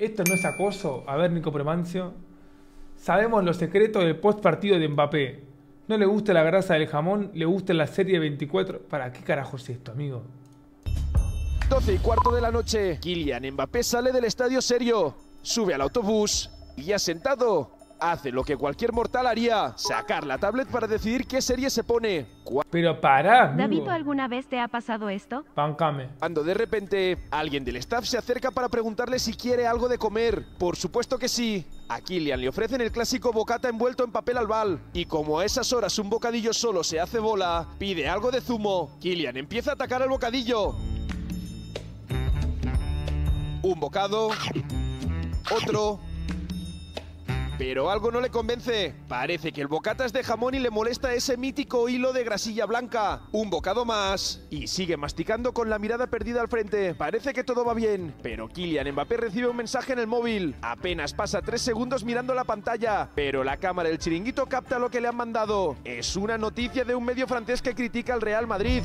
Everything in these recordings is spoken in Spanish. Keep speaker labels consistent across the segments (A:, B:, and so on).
A: ¿Esto no es acoso? A ver, Nico Premancio. Sabemos los secretos del post partido de Mbappé. No le gusta la grasa del jamón, le gusta la serie 24. ¿Para qué carajo es esto, amigo?
B: 12 y cuarto de la noche. Kylian Mbappé sale del estadio serio, sube al autobús y ya sentado hace lo que cualquier mortal haría, sacar la tablet para decidir qué serie se pone. Pero para, David, alguna vez te ha pasado esto? Páncame. Cuando de repente alguien del staff se acerca para preguntarle si quiere algo de comer. Por supuesto que sí. A Killian le ofrecen el clásico bocata envuelto en papel albal. Y como a esas horas un bocadillo solo se hace bola, pide algo de zumo. Killian empieza a atacar al bocadillo. Un bocado. Otro. Pero algo no le convence. Parece que el bocata es de jamón y le molesta ese mítico hilo de grasilla blanca. Un bocado más. Y sigue masticando con la mirada perdida al frente. Parece que todo va bien. Pero Kylian Mbappé recibe un mensaje en el móvil. Apenas pasa tres segundos mirando la pantalla. Pero la cámara del chiringuito capta lo que le han mandado. Es una noticia de un medio francés que critica al Real Madrid.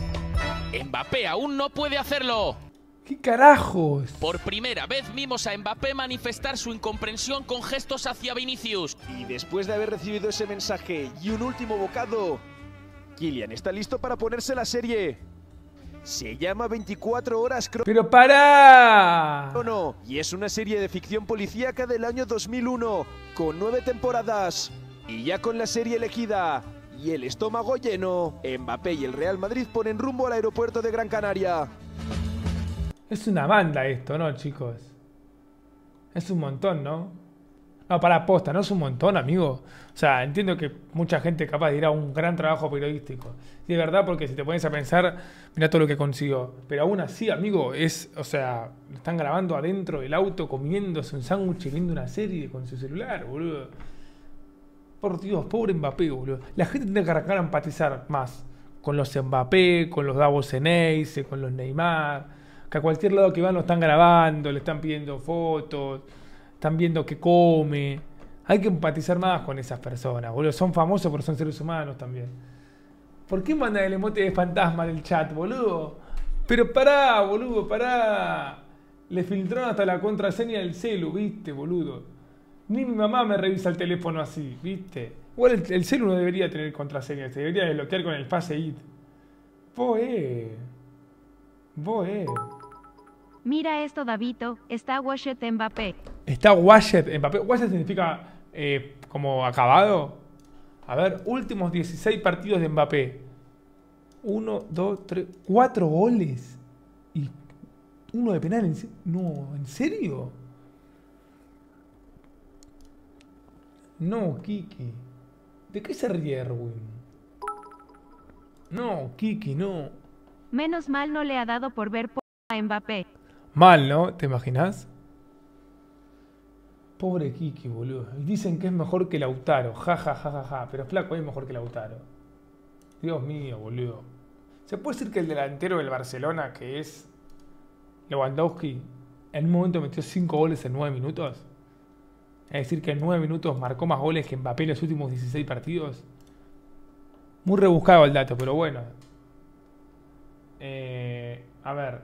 B: Mbappé aún no puede hacerlo. ¿Qué carajos? Por primera vez vimos a Mbappé manifestar su incomprensión con gestos hacia Vinicius. Y después de haber recibido ese mensaje y un último bocado, Kylian está listo para ponerse la serie. Se llama 24 horas ¡Pero
A: para!
B: No, no, y es una serie de ficción policíaca del año 2001, con nueve temporadas. Y ya con la serie elegida y el estómago lleno, Mbappé y el Real Madrid ponen rumbo al aeropuerto de Gran Canaria.
A: Es una banda esto, ¿no, chicos? Es un montón, ¿no? No, para posta, no es un montón, amigo. O sea, entiendo que mucha gente capaz de a un gran trabajo periodístico. Y es verdad, porque si te pones a pensar, mira todo lo que consiguió. Pero aún así, amigo, es, o sea, están grabando adentro del auto, comiéndose un sándwich y viendo una serie con su celular, boludo. Por Dios, pobre Mbappé, boludo. La gente tiene que arrancar a empatizar más con los Mbappé, con los Davos Eneise, con los Neymar a cualquier lado que van lo están grabando, le están pidiendo fotos, están viendo que come. Hay que empatizar más con esas personas, boludo. Son famosos pero son seres humanos también. ¿Por qué mandan el emote de fantasma en el chat, boludo? Pero pará, boludo, pará. Le filtraron hasta la contraseña del celu, viste, boludo. Ni mi mamá me revisa el teléfono así, viste. Igual el, celu no debería tener contraseña, se debería desbloquear con el fase IT. Vos eh.
B: Mira esto, Davito, está Washed Mbappé.
A: Está Washed Mbappé. Washed significa eh, como acabado. A ver, últimos 16 partidos de Mbappé. 1, 2, 3, 4 goles. Y uno de penal. no, ¿en serio? No, Kiki. ¿De qué se ríe Erwin? No, Kiki, no.
B: Menos mal no le ha dado por ver a Mbappé.
A: Mal, ¿no? ¿Te imaginas? Pobre Kiki, boludo. Dicen que es mejor que Lautaro. Ja, ja, ja, ja, ja. Pero Flaco es mejor que Lautaro. Dios mío, boludo. ¿Se puede decir que el delantero del Barcelona, que es Lewandowski, en un momento metió 5 goles en 9 minutos? Es decir, que en 9 minutos marcó más goles que Mbappé en los últimos 16 partidos. Muy rebuscado el dato, pero bueno. Eh, a ver,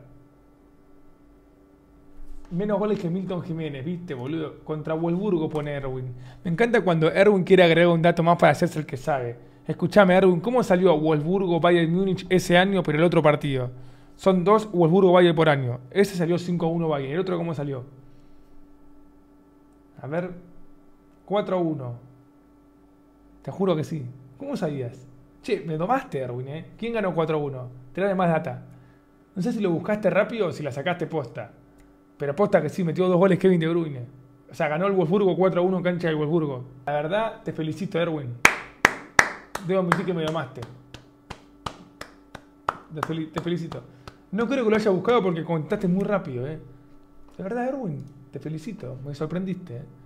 A: menos goles que Milton Jiménez, viste, boludo. Contra Wolfsburgo pone Erwin. Me encanta cuando Erwin quiere agregar un dato más para hacerse el que sabe. Escuchame, Erwin, ¿cómo salió a Wolfsburgo Bayern Múnich ese año por el otro partido? Son dos Wolfsburgo Bayern por año. Ese salió 5-1 Bayern. ¿El otro cómo salió? A ver. 4-1. Te juro que sí. ¿Cómo sabías? Che, me tomaste, Erwin, ¿eh? ¿Quién ganó 4-1? da más data. No sé si lo buscaste rápido o si la sacaste posta. Pero aposta que sí, metió dos goles Kevin De Bruyne. O sea, ganó el Wolfsburgo 4-1 en cancha del Wolfsburgo. La verdad, te felicito, Erwin. Debo decir que me llamaste. Te, felicito. No creo que lo haya buscado porque contaste muy rápido, ¿eh? De verdad, Erwin, te felicito. Me sorprendiste, ¿eh?